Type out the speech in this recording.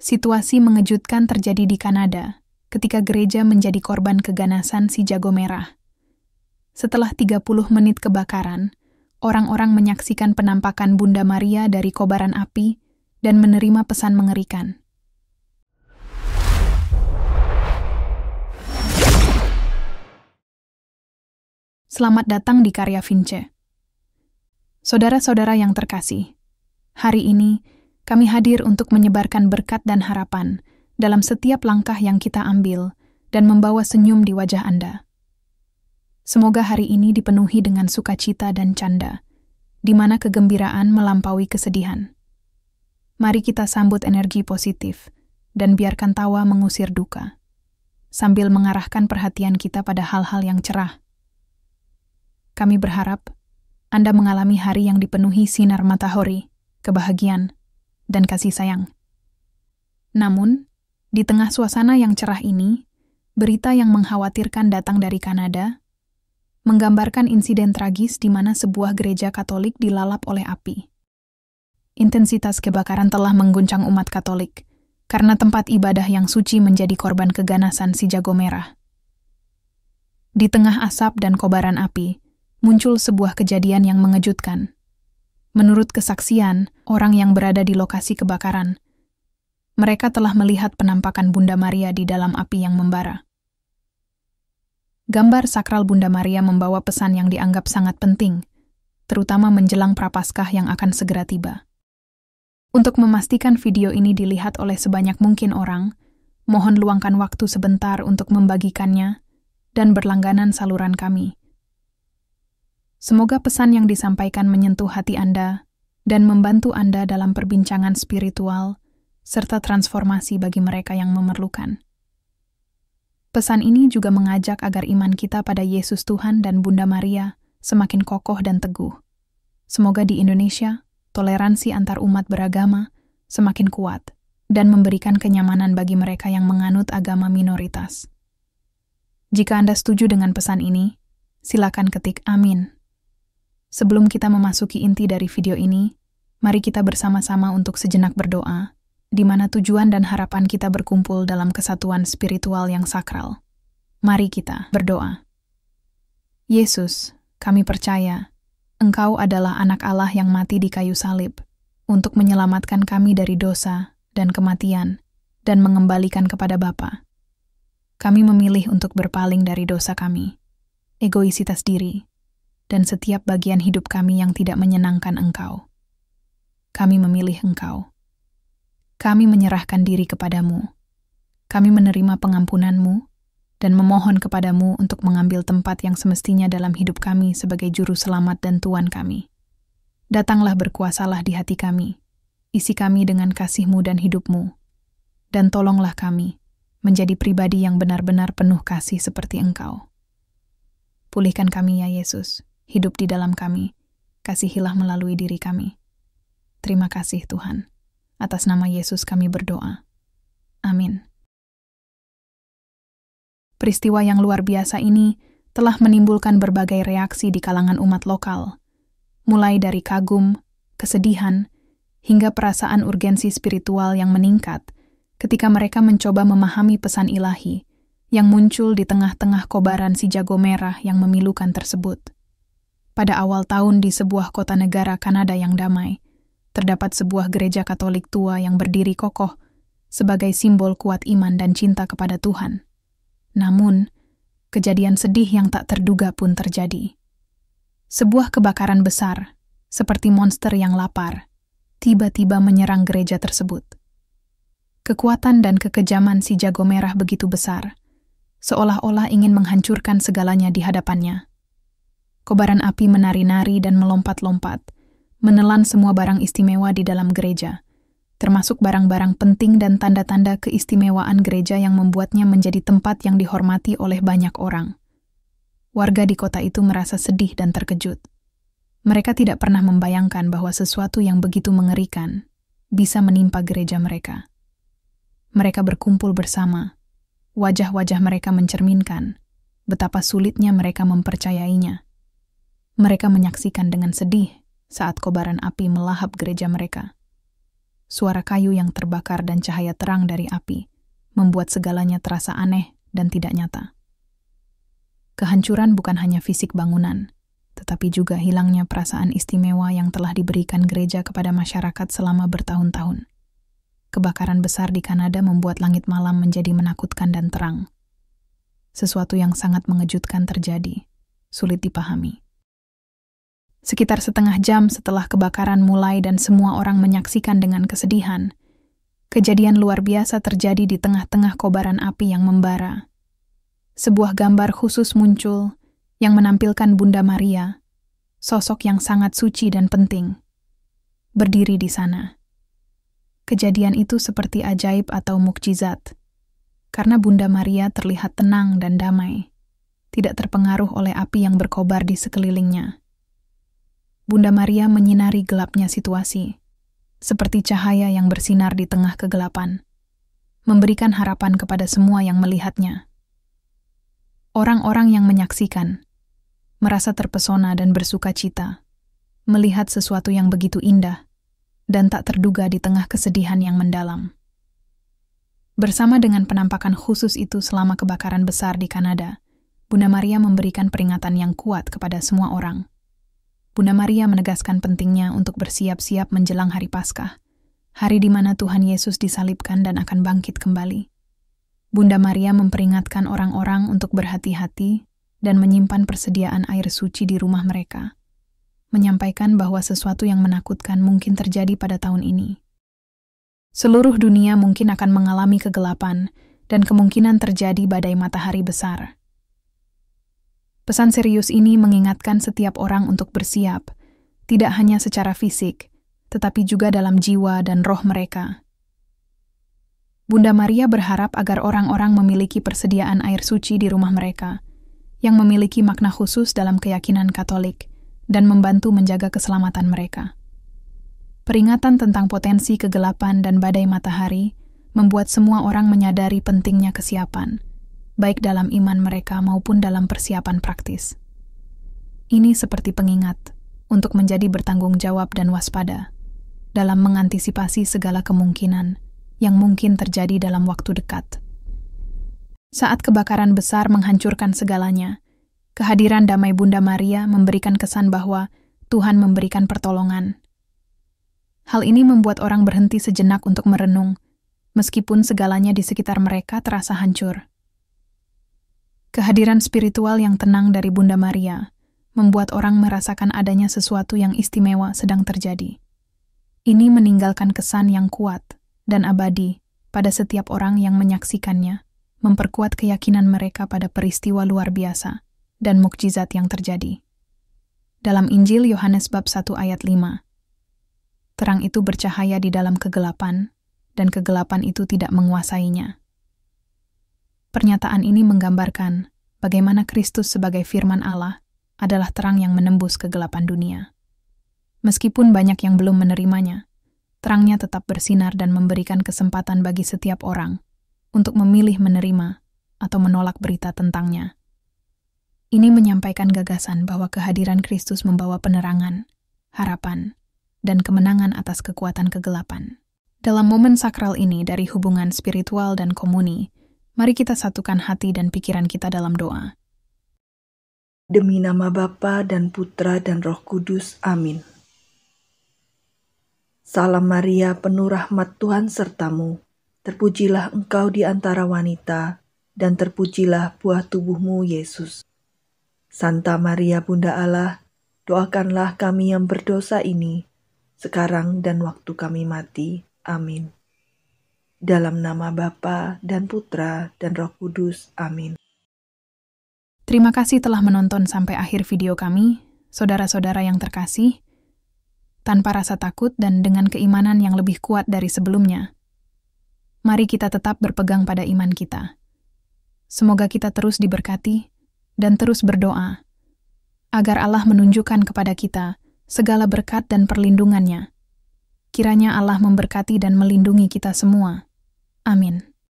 Situasi mengejutkan terjadi di Kanada ketika gereja menjadi korban keganasan si jago merah. Setelah 30 menit kebakaran, orang-orang menyaksikan penampakan Bunda Maria dari kobaran api dan menerima pesan mengerikan. Selamat datang di karya Vince. Saudara-saudara yang terkasih, hari ini kami hadir untuk menyebarkan berkat dan harapan dalam setiap langkah yang kita ambil dan membawa senyum di wajah Anda. Semoga hari ini dipenuhi dengan sukacita dan canda, di mana kegembiraan melampaui kesedihan. Mari kita sambut energi positif dan biarkan tawa mengusir duka, sambil mengarahkan perhatian kita pada hal-hal yang cerah. Kami berharap Anda mengalami hari yang dipenuhi sinar matahari, kebahagiaan, dan kasih sayang. Namun, di tengah suasana yang cerah ini, berita yang mengkhawatirkan datang dari Kanada, menggambarkan insiden tragis di mana sebuah gereja Katolik dilalap oleh api. Intensitas kebakaran telah mengguncang umat Katolik karena tempat ibadah yang suci menjadi korban keganasan si jago merah. Di tengah asap dan kobaran api, muncul sebuah kejadian yang mengejutkan – Menurut kesaksian orang yang berada di lokasi kebakaran, mereka telah melihat penampakan Bunda Maria di dalam api yang membara. Gambar sakral Bunda Maria membawa pesan yang dianggap sangat penting, terutama menjelang prapaskah yang akan segera tiba. Untuk memastikan video ini dilihat oleh sebanyak mungkin orang, mohon luangkan waktu sebentar untuk membagikannya dan berlangganan saluran kami. Semoga pesan yang disampaikan menyentuh hati Anda dan membantu Anda dalam perbincangan spiritual serta transformasi bagi mereka yang memerlukan. Pesan ini juga mengajak agar iman kita pada Yesus Tuhan dan Bunda Maria semakin kokoh dan teguh. Semoga di Indonesia, toleransi antar umat beragama semakin kuat dan memberikan kenyamanan bagi mereka yang menganut agama minoritas. Jika Anda setuju dengan pesan ini, silakan ketik amin Sebelum kita memasuki inti dari video ini, mari kita bersama-sama untuk sejenak berdoa, di mana tujuan dan harapan kita berkumpul dalam kesatuan spiritual yang sakral. Mari kita berdoa. Yesus, kami percaya, Engkau adalah anak Allah yang mati di kayu salib, untuk menyelamatkan kami dari dosa dan kematian, dan mengembalikan kepada Bapa. Kami memilih untuk berpaling dari dosa kami, egoisitas diri, dan setiap bagian hidup kami yang tidak menyenangkan Engkau. Kami memilih Engkau. Kami menyerahkan diri kepadamu. Kami menerima pengampunanmu dan memohon kepadamu untuk mengambil tempat yang semestinya dalam hidup kami sebagai juru selamat dan Tuhan kami. Datanglah berkuasalah di hati kami, isi kami dengan kasihmu dan hidupmu, dan tolonglah kami menjadi pribadi yang benar-benar penuh kasih seperti Engkau. Pulihkan kami ya Yesus hidup di dalam kami. Kasihilah melalui diri kami. Terima kasih Tuhan. Atas nama Yesus kami berdoa. Amin. Peristiwa yang luar biasa ini telah menimbulkan berbagai reaksi di kalangan umat lokal, mulai dari kagum, kesedihan, hingga perasaan urgensi spiritual yang meningkat ketika mereka mencoba memahami pesan ilahi yang muncul di tengah-tengah kobaran si jago merah yang memilukan tersebut pada awal tahun di sebuah kota negara Kanada yang damai. Terdapat sebuah gereja Katolik tua yang berdiri kokoh sebagai simbol kuat iman dan cinta kepada Tuhan. Namun, kejadian sedih yang tak terduga pun terjadi. Sebuah kebakaran besar, seperti monster yang lapar, tiba-tiba menyerang gereja tersebut. Kekuatan dan kekejaman si jago merah begitu besar, seolah-olah ingin menghancurkan segalanya di hadapannya. Kobaran api menari-nari dan melompat-lompat, menelan semua barang istimewa di dalam gereja, termasuk barang-barang penting dan tanda-tanda keistimewaan gereja yang membuatnya menjadi tempat yang dihormati oleh banyak orang. Warga di kota itu merasa sedih dan terkejut. Mereka tidak pernah membayangkan bahwa sesuatu yang begitu mengerikan bisa menimpa gereja mereka. Mereka berkumpul bersama. Wajah-wajah mereka mencerminkan betapa sulitnya mereka mempercayainya. Mereka menyaksikan dengan sedih saat kobaran api melahap gereja mereka. Suara kayu yang terbakar dan cahaya terang dari api membuat segalanya terasa aneh dan tidak nyata. Kehancuran bukan hanya fisik bangunan, tetapi juga hilangnya perasaan istimewa yang telah diberikan gereja kepada masyarakat selama bertahun-tahun. Kebakaran besar di Kanada membuat langit malam menjadi menakutkan dan terang. Sesuatu yang sangat mengejutkan terjadi, sulit dipahami Sekitar setengah jam setelah kebakaran mulai dan semua orang menyaksikan dengan kesedihan, kejadian luar biasa terjadi di tengah-tengah kobaran api yang membara. Sebuah gambar khusus muncul yang menampilkan Bunda Maria, sosok yang sangat suci dan penting, berdiri di sana. Kejadian itu seperti ajaib atau mukjizat, karena Bunda Maria terlihat tenang dan damai, tidak terpengaruh oleh api yang berkobar di sekelilingnya. Bunda Maria menyinari gelapnya situasi, seperti cahaya yang bersinar di tengah kegelapan, memberikan harapan kepada semua yang melihatnya. Orang-orang yang menyaksikan merasa terpesona dan bersuka cita melihat sesuatu yang begitu indah dan tak terduga di tengah kesedihan yang mendalam. Bersama dengan penampakan khusus itu selama kebakaran besar di Kanada, Bunda Maria memberikan peringatan yang kuat kepada semua orang Bunda Maria menegaskan pentingnya untuk bersiap-siap menjelang hari Paskah, hari di mana Tuhan Yesus disalibkan dan akan bangkit kembali. Bunda Maria memperingatkan orang-orang untuk berhati-hati dan menyimpan persediaan air suci di rumah mereka, menyampaikan bahwa sesuatu yang menakutkan mungkin terjadi pada tahun ini. Seluruh dunia mungkin akan mengalami kegelapan dan kemungkinan terjadi badai matahari besar. Pesan serius ini mengingatkan setiap orang untuk bersiap, tidak hanya secara fisik, tetapi juga dalam jiwa dan roh mereka. Bunda Maria berharap agar orang-orang memiliki persediaan air suci di rumah mereka, yang memiliki makna khusus dalam keyakinan Katolik dan membantu menjaga keselamatan mereka. Peringatan tentang potensi kegelapan dan badai matahari membuat semua orang menyadari pentingnya kesiapan baik dalam iman mereka maupun dalam persiapan praktis. Ini seperti pengingat untuk menjadi bertanggung jawab dan waspada dalam mengantisipasi segala kemungkinan yang mungkin terjadi dalam waktu dekat. Saat kebakaran besar menghancurkan segalanya, kehadiran damai Bunda Maria memberikan kesan bahwa Tuhan memberikan pertolongan. Hal ini membuat orang berhenti sejenak untuk merenung, meskipun segalanya di sekitar mereka terasa hancur. Kehadiran spiritual yang tenang dari Bunda Maria membuat orang merasakan adanya sesuatu yang istimewa sedang terjadi. Ini meninggalkan kesan yang kuat dan abadi pada setiap orang yang menyaksikannya, memperkuat keyakinan mereka pada peristiwa luar biasa dan mukjizat yang terjadi. Dalam Injil Yohanes bab 1 ayat 5, terang itu bercahaya di dalam kegelapan, dan kegelapan itu tidak menguasainya. Pernyataan ini menggambarkan bagaimana Kristus sebagai firman Allah adalah terang yang menembus kegelapan dunia. Meskipun banyak yang belum menerimanya, terangnya tetap bersinar dan memberikan kesempatan bagi setiap orang untuk memilih menerima atau menolak berita tentangnya. Ini menyampaikan gagasan bahwa kehadiran Kristus membawa penerangan, harapan, dan kemenangan atas kekuatan kegelapan. Dalam momen sakral ini dari hubungan spiritual dan komuni, Mari kita satukan hati dan pikiran kita dalam doa. Demi nama Bapa dan Putra dan Roh Kudus, amin. Salam Maria, penuh rahmat Tuhan sertamu. Terpujilah engkau di antara wanita, dan terpujilah buah tubuhmu, Yesus. Santa Maria Bunda Allah, doakanlah kami yang berdosa ini, sekarang dan waktu kami mati. Amin. Dalam nama Bapa dan Putra dan Roh Kudus. Amin. Terima kasih telah menonton sampai akhir video kami, saudara-saudara yang terkasih, tanpa rasa takut dan dengan keimanan yang lebih kuat dari sebelumnya. Mari kita tetap berpegang pada iman kita. Semoga kita terus diberkati dan terus berdoa, agar Allah menunjukkan kepada kita segala berkat dan perlindungannya. Kiranya Allah memberkati dan melindungi kita semua. Amin.